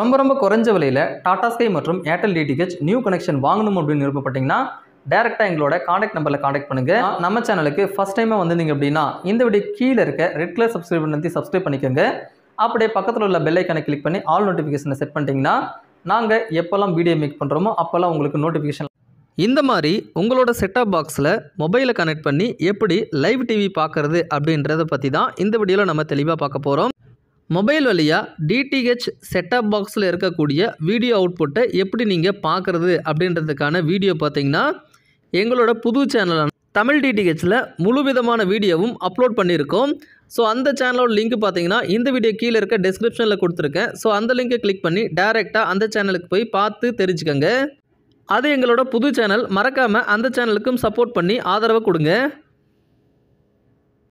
ரொம்ப ரொம்ப குறைஞ்ச விலையில் டாடா ஸ்கை மற்றும் ஏர்டெல் டிடிஹெச் நியூ கனெக்ஷன் வாங்கணும் அப்படின்னு விருப்பப்பட்டீங்கன்னா டேரெக்டாக எங்களோட காண்டாக்ட் நம்பரில் காண்டாக்ட் பண்ணுங்கள் நம்ம சேனலுக்கு ஃபஸ்ட் டைமாக வந்திருந்தீங்க அப்படின்னா இந்த வீடியோ கீழே இருக்க ரெட் கலர் சப்ஸ்கிரைப் பண்ணி சப்ஸ்கிரைப் பண்ணிக்கோங்க அப்படியே பக்கத்தில் உள்ள பெல் ஐக்கனை கிளிக் பண்ணி ஆல் நோட்டிஃபிகேஷனை செட் பண்ணிட்டீங்கன்னா நாங்கள் எப்போல்லாம் வீடியோ மேக் பண்ணுறோமோ அப்போல்லாம் உங்களுக்கு நோட்டிஃபிகேஷன் இந்த மாதிரி உங்களோட செட்டப் பாக்ஸில் மொபைலை கனெக்ட் பண்ணி எப்படி லைவ் டிவி பார்க்குறது அப்படின்றத பற்றி தான் இந்த வீடியோவில் நம்ம தெளிவாக பார்க்க போகிறோம் மொபைல் வழியாக டிடிஹெச் செட்டப் பாக்ஸில் இருக்கக்கூடிய வீடியோ அவுட்புட்டை எப்படி நீங்கள் பார்க்குறது அப்படின்றதுக்கான வீடியோ பார்த்தீங்கன்னா எங்களோட புது சேனலான தமிழ் டிடிஹெச்சில் முழு விதமான வீடியோவும் அப்லோட் பண்ணியிருக்கோம் ஸோ அந்த சேனலோட லிங்க் பார்த்தீங்கன்னா இந்த வீடியோ கீழே இருக்க டிஸ்கிரிப்ஷனில் கொடுத்துருக்கேன் ஸோ அந்த லிங்கை கிளிக் பண்ணி டேரெக்டாக அந்த சேனலுக்கு போய் பார்த்து தெரிஞ்சுக்கோங்க அது எங்களோட புது சேனல் மறக்காமல் அந்த சேனலுக்கும் சப்போர்ட் பண்ணி ஆதரவை கொடுங்க